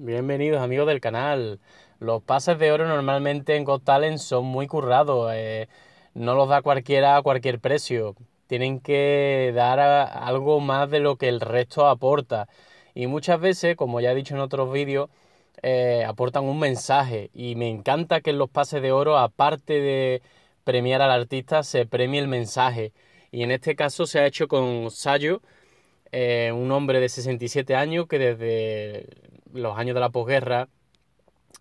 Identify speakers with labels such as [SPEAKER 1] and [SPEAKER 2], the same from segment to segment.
[SPEAKER 1] Bienvenidos amigos del canal. Los pases de oro normalmente en Got Talent son muy currados. Eh, no los da cualquiera a cualquier precio. Tienen que dar algo más de lo que el resto aporta. Y muchas veces, como ya he dicho en otros vídeos, eh, aportan un mensaje. Y me encanta que en los pases de oro, aparte de premiar al artista, se premie el mensaje. Y en este caso se ha hecho con Sayo, eh, un hombre de 67 años que desde los años de la posguerra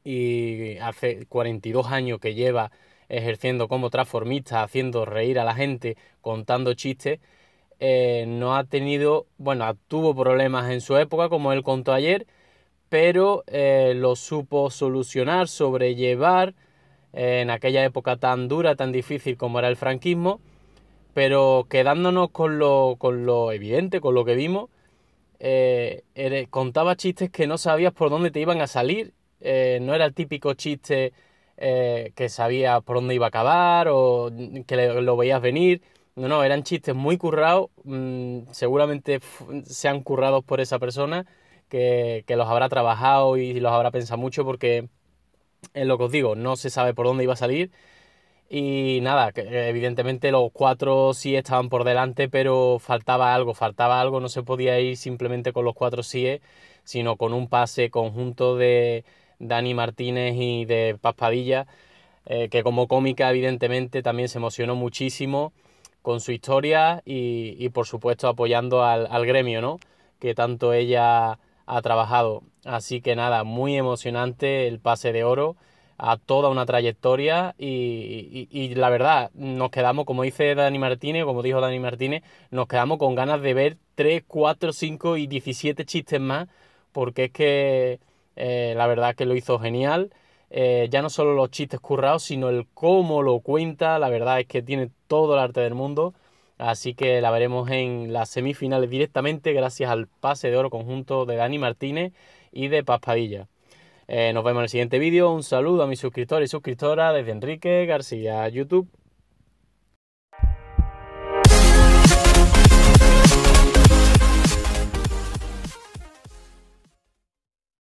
[SPEAKER 1] y hace 42 años que lleva ejerciendo como transformista, haciendo reír a la gente, contando chistes, eh, no ha tenido, bueno, tuvo problemas en su época, como él contó ayer, pero eh, lo supo solucionar, sobrellevar eh, en aquella época tan dura, tan difícil como era el franquismo, pero quedándonos con lo, con lo evidente, con lo que vimos, eh, contaba chistes que no sabías por dónde te iban a salir, eh, no era el típico chiste eh, que sabías por dónde iba a acabar o que lo veías venir. No, no, eran chistes muy currados, mm, seguramente sean currados por esa persona que, que los habrá trabajado y los habrá pensado mucho porque es lo que os digo, no se sabe por dónde iba a salir y nada, eh, evidentemente los cuatro sí estaban por delante, pero faltaba algo, faltaba algo, no se podía ir simplemente con los cuatro síes, eh, sino con un pase conjunto de Dani Martínez y de Paspadilla, eh, que como cómica evidentemente también se emocionó muchísimo con su historia y, por supuesto apoyando al, al gremio, ¿no? Que tanto ella ha trabajado. Así que nada, muy emocionante el pase de oro a toda una trayectoria y, la verdad, nos quedamos, como dice Dani Martínez, como dijo Dani Martínez, nos quedamos con ganas de ver 3, 4, 5 y 17 chistes más, porque es que eh, la verdad que lo hizo genial. Eh, ya no solo los chistes currados, sino el cómo lo cuenta, la verdad es que tiene todo el arte del mundo. Así que la veremos en las semifinales directamente gracias al pase de oro conjunto de Dani Martínez y de Paspadilla. Eh, nos vemos en el siguiente vídeo. Un saludo a mis suscriptores y suscriptoras desde Enrique García YouTube.